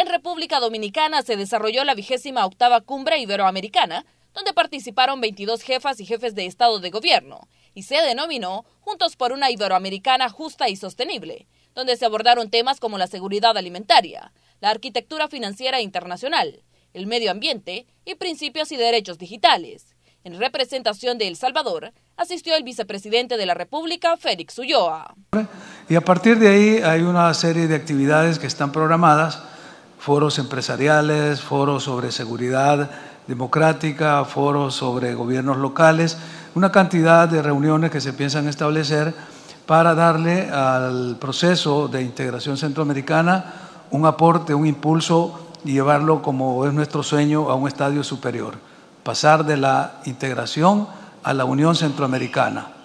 En República Dominicana se desarrolló la vigésima octava cumbre iberoamericana, donde participaron 22 jefas y jefes de Estado de Gobierno, y se denominó Juntos por una Iberoamericana Justa y Sostenible, donde se abordaron temas como la seguridad alimentaria, la arquitectura financiera internacional, el medio ambiente y principios y derechos digitales. En representación de El Salvador, asistió el vicepresidente de la República, Félix Ulloa. Y a partir de ahí hay una serie de actividades que están programadas foros empresariales, foros sobre seguridad democrática, foros sobre gobiernos locales, una cantidad de reuniones que se piensan establecer para darle al proceso de integración centroamericana un aporte, un impulso y llevarlo como es nuestro sueño a un estadio superior, pasar de la integración a la Unión Centroamericana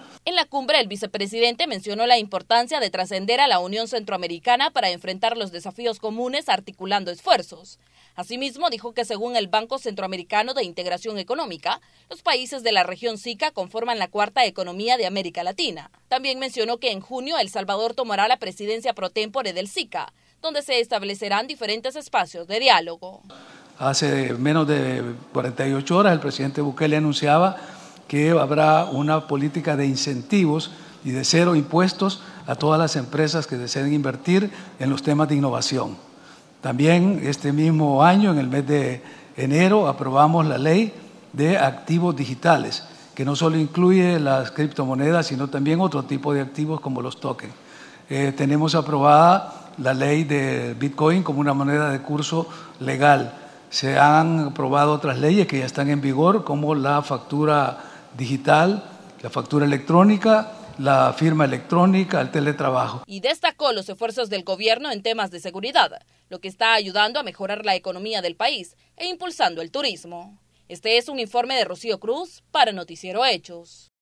cumbre, el vicepresidente mencionó la importancia de trascender a la Unión Centroamericana para enfrentar los desafíos comunes articulando esfuerzos. Asimismo, dijo que según el Banco Centroamericano de Integración Económica, los países de la región SICA conforman la cuarta economía de América Latina. También mencionó que en junio El Salvador tomará la presidencia pro tempore del SICA, donde se establecerán diferentes espacios de diálogo. Hace menos de 48 horas el presidente Bukele anunciaba que habrá una política de incentivos y de cero impuestos a todas las empresas que deseen invertir en los temas de innovación. También este mismo año, en el mes de enero, aprobamos la ley de activos digitales, que no solo incluye las criptomonedas, sino también otro tipo de activos como los tokens. Eh, tenemos aprobada la ley de Bitcoin como una moneda de curso legal. Se han aprobado otras leyes que ya están en vigor, como la factura digital, la factura electrónica, la firma electrónica, el teletrabajo. Y destacó los esfuerzos del gobierno en temas de seguridad, lo que está ayudando a mejorar la economía del país e impulsando el turismo. Este es un informe de Rocío Cruz para Noticiero Hechos.